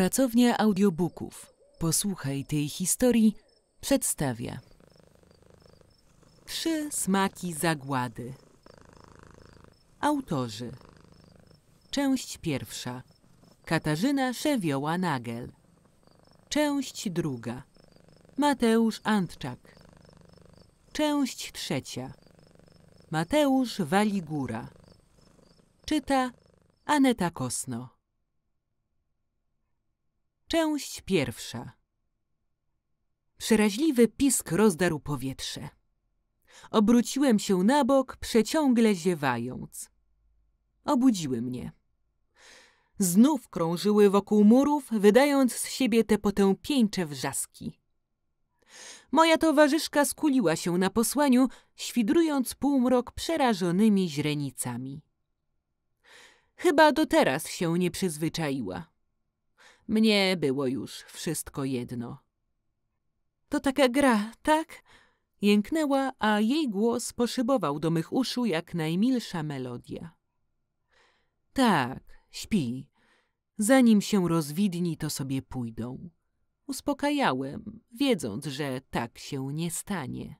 Pracownia audiobooków. Posłuchaj tej historii. Przedstawia. Trzy smaki zagłady. Autorzy. Część pierwsza. Katarzyna Szewioła-Nagel. Część druga. Mateusz Antczak. Część trzecia. Mateusz Waligura. Czyta Aneta Kosno. Część pierwsza. Przeraźliwy pisk rozdarł powietrze. Obróciłem się na bok, przeciągle ziewając. Obudziły mnie. Znów krążyły wokół murów, wydając z siebie te potępieńcze wrzaski. Moja towarzyszka skuliła się na posłaniu, świdrując półmrok przerażonymi źrenicami. Chyba do teraz się nie przyzwyczaiła. Mnie było już wszystko jedno. To taka gra, tak? Jęknęła, a jej głos poszybował do mych uszu jak najmilsza melodia. Tak, śpi. Zanim się rozwidni, to sobie pójdą. Uspokajałem, wiedząc, że tak się nie stanie.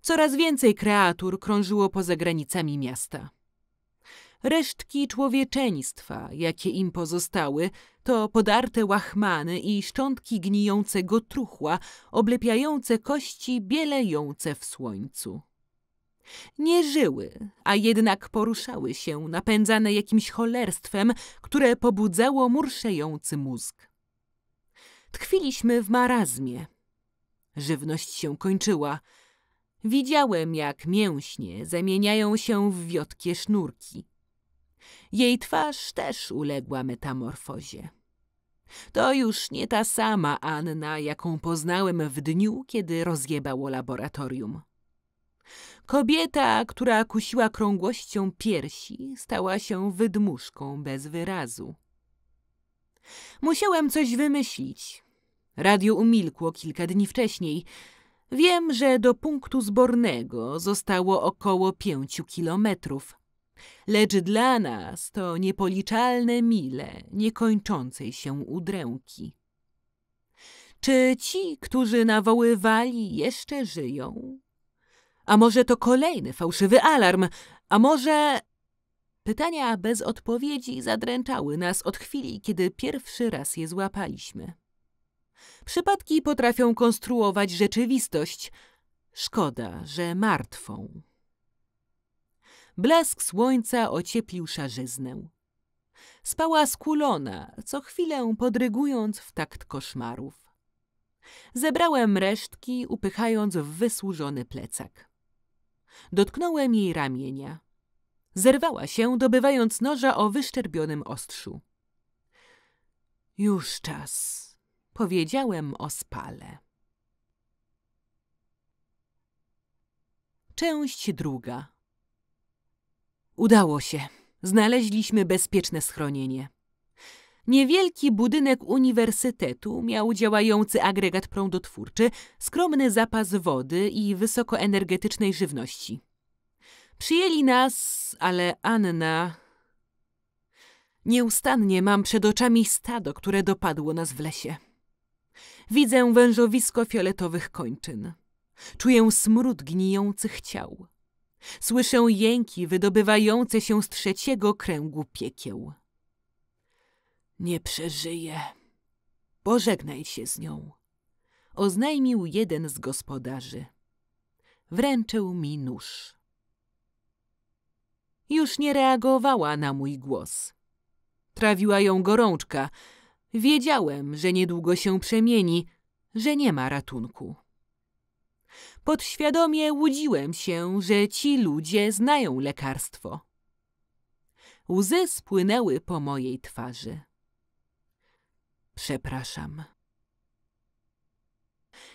Coraz więcej kreatur krążyło poza granicami miasta. Resztki człowieczeństwa, jakie im pozostały, to podarte łachmany i szczątki gnijącego truchła, oblepiające kości, bielejące w słońcu. Nie żyły, a jednak poruszały się, napędzane jakimś cholerstwem, które pobudzało murszejący mózg. Tkwiliśmy w marazmie. Żywność się kończyła. Widziałem, jak mięśnie zamieniają się w wiotkie sznurki. Jej twarz też uległa metamorfozie. To już nie ta sama Anna, jaką poznałem w dniu, kiedy rozjebało laboratorium. Kobieta, która kusiła krągłością piersi, stała się wydmuszką bez wyrazu. Musiałem coś wymyślić. Radio umilkło kilka dni wcześniej. Wiem, że do punktu zbornego zostało około pięciu kilometrów – lecz dla nas to niepoliczalne mile niekończącej się udręki. Czy ci, którzy nawoływali, jeszcze żyją? A może to kolejny fałszywy alarm? A może... Pytania bez odpowiedzi zadręczały nas od chwili, kiedy pierwszy raz je złapaliśmy. Przypadki potrafią konstruować rzeczywistość. Szkoda, że martwą. Blask słońca ocieplił szarzyznę. Spała skulona, co chwilę podrygując w takt koszmarów. Zebrałem resztki, upychając w wysłużony plecak. Dotknąłem jej ramienia. Zerwała się, dobywając noża o wyszczerbionym ostrzu. Już czas, powiedziałem o spale. Część druga. Udało się. Znaleźliśmy bezpieczne schronienie. Niewielki budynek uniwersytetu miał działający agregat prądotwórczy, skromny zapas wody i wysokoenergetycznej żywności. Przyjęli nas, ale Anna. Nieustannie mam przed oczami stado, które dopadło nas w lesie. Widzę wężowisko fioletowych kończyn. Czuję smród gnijących ciał. Słyszę jęki wydobywające się z trzeciego kręgu piekieł. Nie przeżyje. Pożegnaj się z nią. Oznajmił jeden z gospodarzy. Wręczył mi nóż. Już nie reagowała na mój głos. Trawiła ją gorączka. Wiedziałem, że niedługo się przemieni, że nie ma ratunku. Podświadomie łudziłem się, że ci ludzie znają lekarstwo. Łzy spłynęły po mojej twarzy. Przepraszam.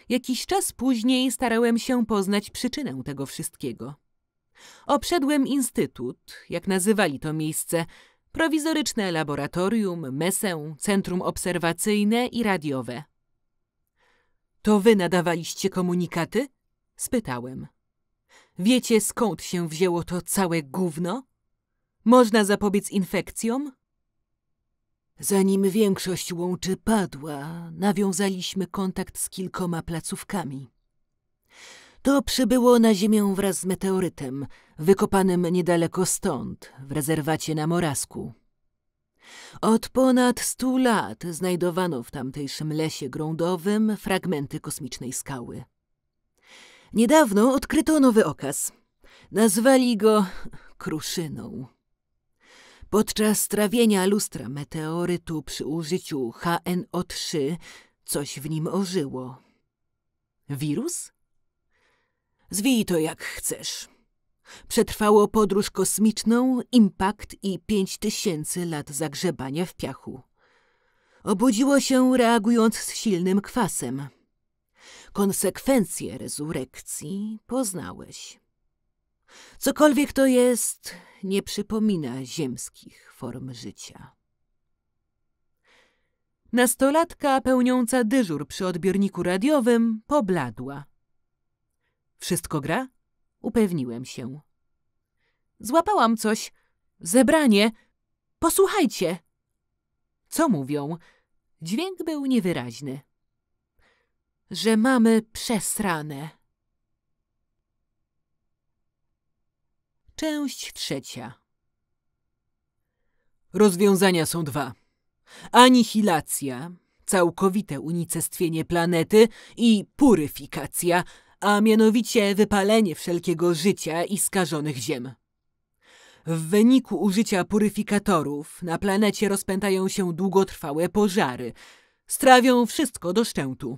Jakiś czas później starałem się poznać przyczynę tego wszystkiego. Obszedłem instytut, jak nazywali to miejsce, prowizoryczne laboratorium, mesę, centrum obserwacyjne i radiowe. To wy nadawaliście komunikaty? Spytałem. Wiecie skąd się wzięło to całe gówno? Można zapobiec infekcjom? Zanim większość łączy padła, nawiązaliśmy kontakt z kilkoma placówkami. To przybyło na Ziemię wraz z meteorytem, wykopanym niedaleko stąd, w rezerwacie na Morasku. Od ponad stu lat znajdowano w tamtejszym lesie grądowym fragmenty kosmicznej skały. Niedawno odkryto nowy okaz. Nazwali go kruszyną. Podczas trawienia lustra meteorytu przy użyciu HNO3 coś w nim ożyło. Wirus? Zwij to jak chcesz. Przetrwało podróż kosmiczną, impakt i pięć tysięcy lat zagrzebania w piachu. Obudziło się reagując z silnym kwasem – konsekwencje rezurekcji poznałeś. Cokolwiek to jest, nie przypomina ziemskich form życia. Nastolatka pełniąca dyżur przy odbiorniku radiowym pobladła. Wszystko gra? Upewniłem się. Złapałam coś. Zebranie. Posłuchajcie. Co mówią? Dźwięk był niewyraźny że mamy przesrane. Część trzecia. Rozwiązania są dwa. Anihilacja, całkowite unicestwienie planety i puryfikacja, a mianowicie wypalenie wszelkiego życia i skażonych ziem. W wyniku użycia puryfikatorów na planecie rozpętają się długotrwałe pożary. Strawią wszystko do szczętu.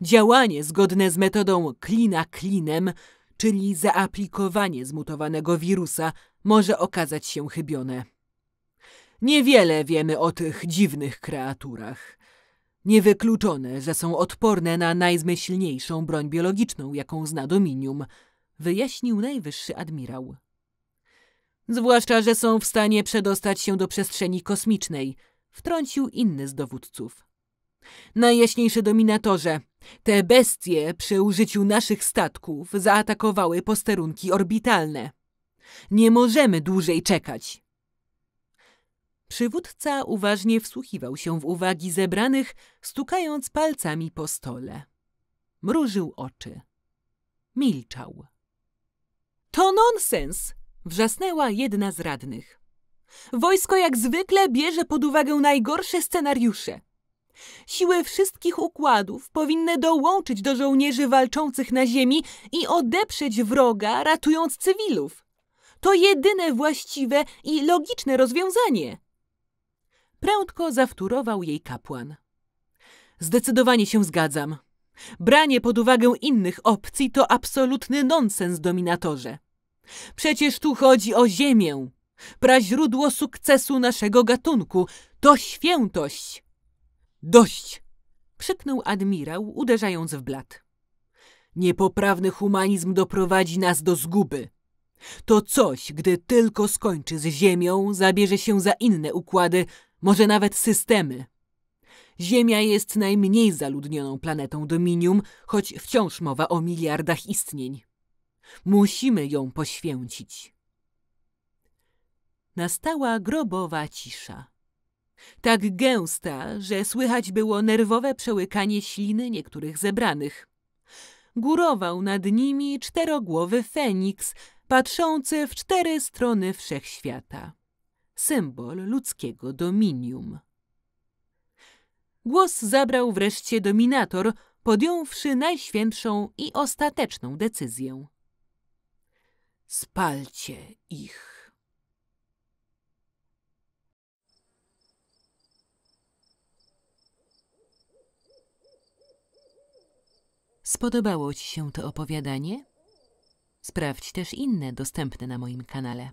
Działanie zgodne z metodą klina klinem, czyli zaaplikowanie zmutowanego wirusa, może okazać się chybione. Niewiele wiemy o tych dziwnych kreaturach. Niewykluczone, że są odporne na najzmyślniejszą broń biologiczną, jaką zna Dominium, wyjaśnił najwyższy admirał. Zwłaszcza, że są w stanie przedostać się do przestrzeni kosmicznej, wtrącił inny z dowódców. Najjaśniejsze dominatorze, te bestie przy użyciu naszych statków zaatakowały posterunki orbitalne. Nie możemy dłużej czekać. Przywódca uważnie wsłuchiwał się w uwagi zebranych, stukając palcami po stole. Mrużył oczy. Milczał. To nonsens! wrzasnęła jedna z radnych. Wojsko jak zwykle bierze pod uwagę najgorsze scenariusze. Siły wszystkich układów powinny dołączyć do żołnierzy walczących na ziemi i odeprzeć wroga, ratując cywilów. To jedyne właściwe i logiczne rozwiązanie. Prędko zawtórował jej kapłan. Zdecydowanie się zgadzam. Branie pod uwagę innych opcji to absolutny nonsens, dominatorze. Przecież tu chodzi o ziemię, praźródło sukcesu naszego gatunku. To świętość. Dość! krzyknął admirał, uderzając w blat. Niepoprawny humanizm doprowadzi nas do zguby. To coś, gdy tylko skończy z Ziemią, zabierze się za inne układy, może nawet systemy. Ziemia jest najmniej zaludnioną planetą Dominium, choć wciąż mowa o miliardach istnień. Musimy ją poświęcić. Nastała grobowa cisza. Tak gęsta, że słychać było nerwowe przełykanie śliny niektórych zebranych. Górował nad nimi czterogłowy feniks, patrzący w cztery strony wszechświata. Symbol ludzkiego dominium. Głos zabrał wreszcie dominator, podjąwszy najświętszą i ostateczną decyzję. Spalcie ich. Spodobało Ci się to opowiadanie? Sprawdź też inne dostępne na moim kanale.